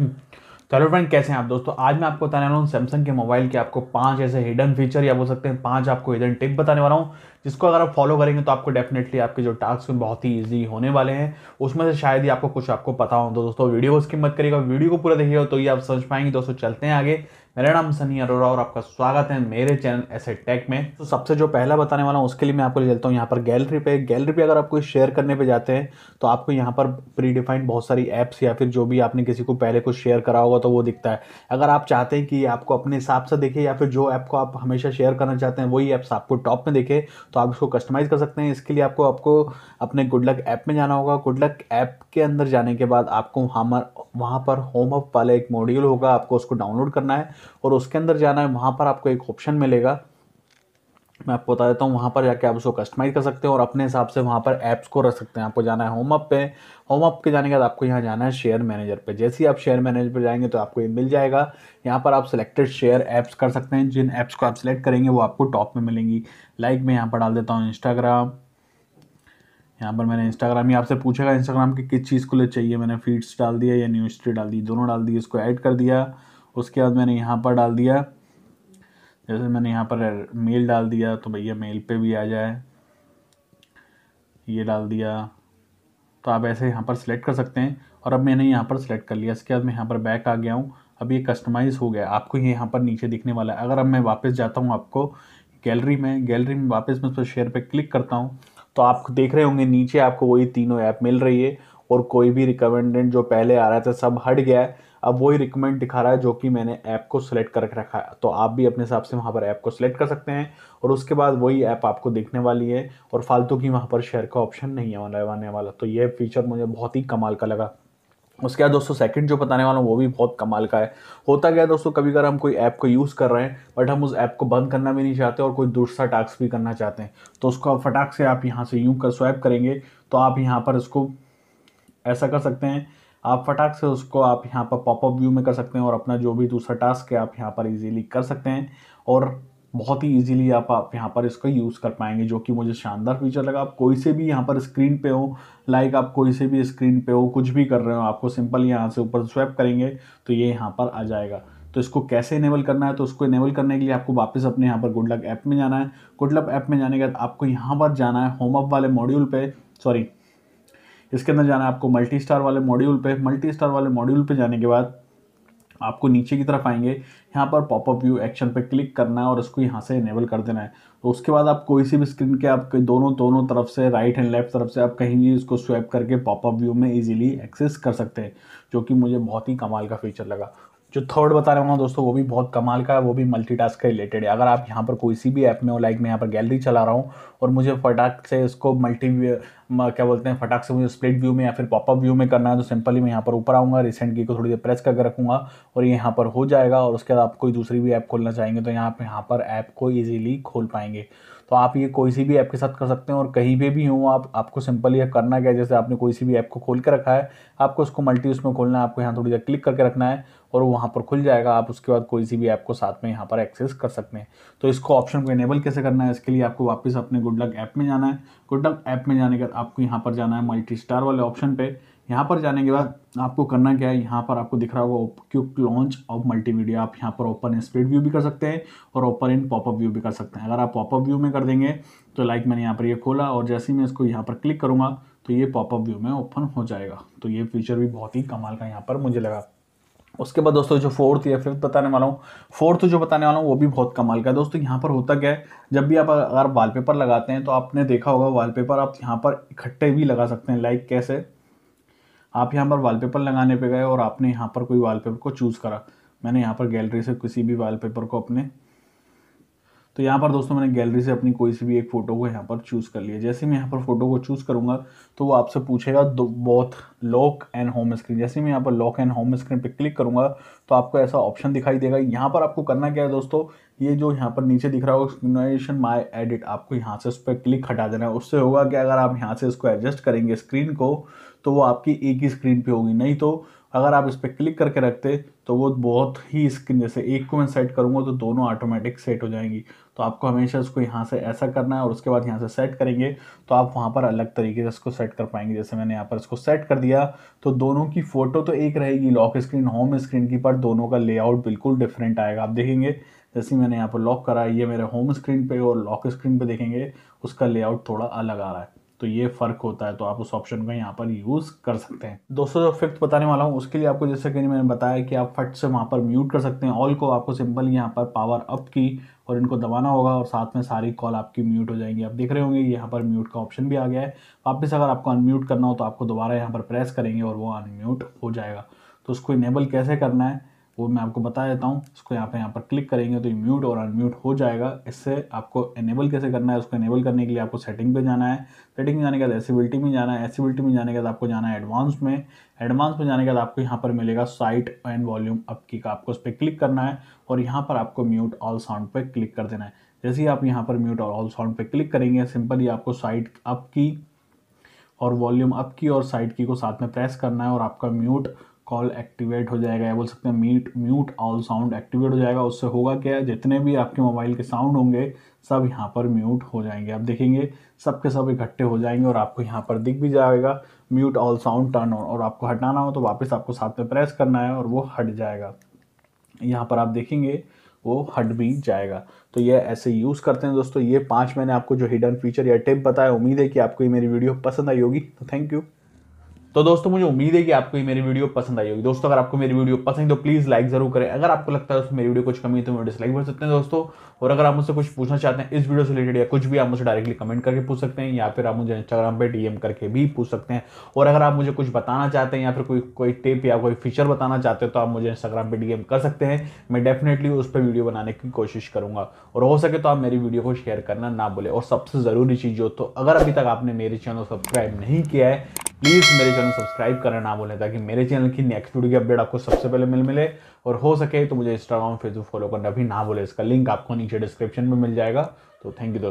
Hmm. तो hello friend कैसे हैं आप दोस्तों आज मैं आपको बताने वाला हूँ सैमसंग के मोबाइल के आपको पांच ऐसे हिडन फीचर या बोल सकते हैं पांच आपको हिडन टिप बताने वाला हूँ जिसको अगर आप फॉलो करेंगे तो आपको डेफिनेटली आपके जो टास्क हैं बहुत ही ईजी होने वाले हैं उसमें से शायद ही आपको कुछ आपको पता हो तो दोस्तों वीडियो को मत करिएगा वीडियो को पूरा देखिएगा तो ये आप समझ पाएंगे दोस्तों चलते हैं आगे मेरा नाम सनी अरोरा और आपका स्वागत है मेरे चैनल ऐसे टेक में तो सबसे जो पहला बताने वाला हूँ उसके लिए मैं आपको ले चलता हूँ यहाँ पर गैलरी पे गैलरी पे अगर आप कोई शेयर करने पे जाते हैं तो आपको यहाँ पर प्री डिफाइंड बहुत सारी ऐप्स या फिर जो भी आपने किसी को पहले कुछ शेयर करा होगा होता तो वो दिखता है अगर आप चाहते हैं कि आपको अपने हिसाब से देखे या फिर जो ऐप को आप हमेशा शेयर करना चाहते हैं वही ऐप्स आपको टॉप में देखे तो आप इसको कस्टमाइज़ कर सकते हैं इसके लिए आपको आपको अपने गुड लक ऐप में जाना होगा गुड लक ऐप के अंदर जाने के बाद आपको हमार वहाँ पर होम अप वाला एक मॉड्यूल होगा आपको उसको डाउनलोड करना है और उसके अंदर जाना है वहाँ पर आपको एक ऑप्शन मिलेगा मैं आपको बता देता हूँ वहाँ पर जाके आप उसको कस्टमाइज़ कर सकते हैं और अपने हिसाब से वहाँ पर ऐप्स को रख सकते हैं आपको जाना है होम अप पे होम अप के जाने के बाद आपको यहाँ जाना है शेयर मैनेजर पे जैसे ही आप शेयर मैनेजर पे जाएंगे तो आपको ये मिल जाएगा यहाँ पर आप सिलेक्टेड शेयर ऐप्स कर सकते हैं जिन ऐप्स को आप सिलेक्ट करेंगे वो आपको टॉप में मिलेंगी लाइक मैं यहाँ पर डाल देता हूँ इंस्टाग्राम यहाँ पर मैंने इंस्टाग्राम ही आपसे पूछेगा इंस्टाग्राम की किस चीज़ को लिए चाहिए मैंने फीड्स डाल दिया या न्यूज डाल दी दोनों डाल दी इसको ऐड कर दिया उसके बाद मैंने यहाँ पर डाल दिया जैसे मैंने यहाँ पर मेल डाल दिया तो भैया मेल पे भी आ जाए ये डाल दिया तो आप ऐसे यहाँ पर सिलेक्ट कर सकते हैं और अब मैंने यहाँ पर सिलेक्ट कर लिया इसके बाद मैं यहाँ पर बैक आ गया हूँ अब ये कस्टमाइज़ हो गया आपको ये यहाँ पर नीचे दिखने वाला है अगर अब मैं वापस जाता हूँ आपको गैलरी में गैलरी में वापस मैं उस पर शेयर पर क्लिक करता हूँ तो आप देख रहे होंगे नीचे आपको वही तीनों ऐप मिल रही है और कोई भी रिकमेंडेड जो पहले आ रहा था सब हट गया है अब वही रिकमेंड दिखा रहा है जो कि मैंने ऐप को सिलेक्ट कर रखा है तो आप भी अपने हिसाब से वहाँ पर ऐप को सिलेक्ट कर सकते हैं और उसके बाद वही ऐप आपको दिखने वाली है और फालतू की वहाँ पर शेयर का ऑप्शन नहीं है आने वाला तो यह फीचर मुझे बहुत ही कमाल का लगा उसके बाद दोस्तों सेकंड जो बताने वाला हूँ वो भी बहुत कमाल का है होता क्या है दोस्तों कभी कभी हम कोई ऐप को यूज़ कर रहे हैं बट हम उस ऐप को बंद करना भी नहीं चाहते और कोई दूसरा टास्क भी करना चाहते हैं तो उसको आप फटाक से आप यहाँ से यूँ कर स्वैप करेंगे तो आप यहाँ पर इसको ऐसा कर सकते हैं आप फटाक से उसको आप यहाँ पर पॉपअप व्यू में कर सकते हैं और अपना जो भी दूसरा टास्क है आप यहाँ पर इजीली कर सकते हैं और बहुत ही इजीली आप आप यहाँ पर इसका यूज़ कर पाएंगे जो कि मुझे शानदार फीचर लगा आप कोई से भी यहाँ पर स्क्रीन पे हो लाइक आप कोई से भी स्क्रीन पे हो कुछ भी कर रहे हो आपको सिंपल यहाँ से ऊपर स्वैप करेंगे तो ये यहाँ पर आ जाएगा तो इसको कैसे इनेबल करना है तो उसको इनेबल करने के लिए आपको वापस अपने यहाँ पर गुडलक ऐप में जाना है गुडलक ऐप में जाने के बाद आपको यहाँ पर जाना है होम अप वाले मॉड्यूल पर सॉरी इसके अंदर जाना है आपको मल्टी स्टार वाले मॉड्यूल पे मल्टी स्टार वाले मॉड्यूल पे जाने के बाद आपको नीचे की तरफ आएंगे यहाँ पर पॉपअप व्यू एक्शन पे क्लिक करना है और इसको यहाँ से इनेबल कर देना है तो उसके बाद आप कोई सी भी स्क्रीन के आप दोनों दोनों तरफ से राइट एंड लेफ्ट तरफ से आप कहीं भी इसको स्वैप करके पॉपअप व्यू में इजीली एक्सेस कर सकते हैं जो कि मुझे बहुत ही कमाल का फीचर लगा जो थर्ड बता रहा हूँ दोस्तों वो भी बहुत कमाल का है वो भी मल्टी टास्क रिलेटेड है अगर आप यहाँ पर कोई सी भी ऐप में हो लाइक मैं यहाँ पर गैलरी चला रहा हूँ और मुझे फटाक से इसको मल्टी क्या बोलते हैं फटाक से मुझे स्प्लिट व्यू में या फिर पॉपअप व्यू में करना है तो सिंपली मैं यहाँ पर ऊपर आऊँगा रिसेंट की को थोड़ी देर प्रेस करके रखूँगा और ये यहाँ पर हो जाएगा और उसके बाद आप कोई दूसरी भी ऐप खोलना चाहेंगे तो यहाँ पर यहाँ पर ऐप को ईजिली खोल पाएंगे तो आप ये कोई सी भी ऐप के साथ कर सकते हैं और कहीं पर भी हूँ आप आपको सिंपल यह करना क्या जैसे आपने कोई सी भी ऐप को खोल के रखा है आपको उसको मल्टी उसमें खोलना है आपको यहाँ थोड़ी देर क्लिक करके रखना है और वहाँ पर खुल जाएगा आप उसके बाद कोई सी भी ऐप को साथ में यहाँ पर एक्सेस कर सकते हैं तो इसको ऑप्शन को इनेबल कैसे करना है इसके लिए आपको वापस अपने गुड लक ऐप में जाना है गुड्डम ऐप में जाने के बाद आपको यहाँ पर जाना है मल्टी स्टार वाले ऑप्शन पे यहाँ पर जाने के बाद आपको करना क्या है यहाँ पर आपको दिख रहा होगा क्यूक लॉन्च ऑफ मल्टीमीडिया आप यहाँ पर ओपन इन स्प्लिट व्यू भी कर सकते हैं और ओपन इन पॉपअप व्यू भी कर सकते हैं अगर आप पॉपअप व्यू में कर देंगे तो लाइक मैंने यहाँ पर ये खोला और जैसे ही मैं इसको यहाँ पर क्लिक करूँगा तो ये पॉपअप व्यू में ओपन हो जाएगा तो ये फीचर भी बहुत ही कमाल का यहाँ पर मुझे लगा उसके बाद दोस्तों जो फोर्थ या फिफ्थ बताने वाला हूँ फोर्थ जो बताने वाला हूँ वो भी बहुत कमाल का है दोस्तों यहाँ पर होता क्या है जब भी आप अगर वॉलपेपर लगाते हैं तो आपने देखा होगा वॉलपेपर आप यहाँ पर इकट्ठे भी लगा सकते हैं लाइक कैसे आप यहाँ पर वॉलपेपर लगाने पे गए और आपने यहाँ पर कोई वॉलपेपर को चूज़ करा मैंने यहाँ पर गैलरी से किसी भी वॉलपेपर को अपने तो यहाँ पर दोस्तों मैंने गैलरी से अपनी कोई सी भी एक फ़ोटो को यहाँ पर चूज़ कर लिया जैसे मैं यहाँ पर फ़ोटो को चूज़ करूँगा तो वो आपसे पूछेगा दो both lock and home screen जैसे मैं यहाँ पर लॉक एंड होम स्क्रीन पे क्लिक करूँगा तो आपको ऐसा ऑप्शन दिखाई देगा यहाँ पर आपको करना क्या है दोस्तों ये जो यहाँ पर नीचे दिख रहा हो स्क्रीनाइजेशन माई एडिट आपको यहाँ से उस पर क्लिक हटा देना है उससे होगा कि अगर आप यहाँ से इसको एडजस्ट करेंगे स्क्रीन को तो वो आपकी एक ही स्क्रीन पर होगी नहीं तो अगर आप इस पर क्लिक करके रखते तो वो बहुत ही स्क्रीन जैसे एक को मैं सेट करूँगा तो दोनों ऑटोमेटिक सेट हो जाएंगी तो आपको हमेशा उसको यहाँ से ऐसा करना है और उसके बाद यहाँ से सेट करेंगे तो आप वहाँ पर अलग तरीके से इसको सेट कर पाएंगे जैसे मैंने यहाँ पर इसको सेट कर दिया तो दोनों की फ़ोटो तो एक रहेगी लॉक स्क्रीन होम स्क्रीन की पर दोनों का लेआउट बिल्कुल डिफरेंट आएगा आप देखेंगे जैसे मैंने यहाँ पर लॉक करा ये मेरे होम स्क्रीन पर और लॉक स्क्रीन पर देखेंगे उसका लेआउट थोड़ा अलग आ रहा है तो ये फ़र्क होता है तो आप उस ऑप्शन को यहाँ पर यूज़ कर सकते हैं दोस्तों जो फिफ्थ बताने वाला हूँ उसके लिए आपको जैसे कि मैंने बताया कि आप फट से वहाँ पर म्यूट कर सकते हैं ऑल को आपको सिंपल यहाँ पर पावर अप की और इनको दबाना होगा और साथ में सारी कॉल आपकी म्यूट हो जाएंगी आप देख रहे होंगे यहाँ पर म्यूट का ऑप्शन भी आ गया है वापस अगर आपको अनम्यूट करना हो तो आपको दोबारा यहाँ पर प्रेस करेंगे और वो अनम्यूट हो जाएगा तो उसको इनेबल कैसे करना है वो मैं आपको बता देता हूँ उसको यहाँ पे यहाँ पर क्लिक करेंगे तो ये म्यूट और अनम्यूट हो जाएगा इससे आपको इनेबल कैसे करना है उसको इनेबल करने के लिए आपको सेटिंग पे जाना है सेटिंग में जाने के बाद एसिबिलिटी में जाना है एसिबिलिटी में जाने के बाद आपको जाना है एडवांस में एडवांस में जाने के बाद आपको यहाँ पर मिलेगा साइट एंड वॉल्यूम अप की का आपको उस पर क्लिक करना है और यहाँ पर आपको म्यूट ऑल साउंड पर क्लिक कर देना है जैसे ही आप यहाँ पर म्यूट और ऑल साउंड पर क्लिक करेंगे सिंपली आपको साइट अप की और वॉल्यूम अप की और साइड की को साथ में प्रेस करना है और आपका म्यूट कॉल एक्टिवेट हो जाएगा या बोल सकते हैं मीट म्यूट ऑल साउंड एक्टिवेट हो जाएगा उससे होगा क्या जितने भी आपके मोबाइल के साउंड होंगे सब यहाँ पर म्यूट हो जाएंगे आप देखेंगे सब के सब इकट्ठे हो जाएंगे और आपको यहाँ पर दिख भी जाएगा mute all sound turn on और आपको हटाना हो तो वापस आपको साथ में प्रेस करना है और वो हट जाएगा यहाँ पर आप देखेंगे वो हट भी जाएगा तो ये ऐसे यूज़ करते हैं दोस्तों ये पाँच मैंने आपको जो हिडन फीचर या टिप बताया उम्मीद है कि आपको ये मेरी वीडियो पसंद आई होगी तो थैंक यू तो दोस्तों मुझे उम्मीद है कि आपको ये मेरी वीडियो पसंद आई होगी दोस्तों अगर आपको मेरी वीडियो पसंद है तो प्लीज़ लाइक जरूर करें अगर आपको लगता है उसमें मेरी वीडियो कुछ कमी है तो मैं डिसलाइक कर सकते हैं दोस्तों और अगर आप मुझसे कुछ पूछना चाहते हैं इस वीडियो से रिलेटेड या कुछ भी आप मुझसे डायरेक्टली कमेंट करके पूछ सकते हैं या फिर आप मुझे इंस्टाग्राम पर डीएम करके भी पूछ सकते हैं और अगर आप मुझे कुछ बताना चाहते हैं या फिर कोई कोई टिप या कोई फीचर बताना चाहते हैं तो आप मुझे इंस्टाग्राम पर डीएम कर सकते हैं मैं डेफिनेटली उस पर वीडियो बनाने की कोशिश करूँगा और हो सके तो आप मेरी वीडियो को शेयर करना ना बोले और सबसे ज़रूरी चीज़ हो तो अगर अभी तक आपने मेरे चैनल सब्सक्राइब नहीं किया है प्लीज़ मेरे चैनल सब्सक्राइब करना ना बोले ताकि मेरे चैनल की नेक्स्ट वीडियो की अपडेट आपको सबसे पहले मिल मिले और हो सके तो मुझे इंस्टाग्राम फेसबुक फॉलो करना भी ना बोले इसका लिंक आपको नीचे डिस्क्रिप्शन में मिल जाएगा तो थैंक यू दोस्तों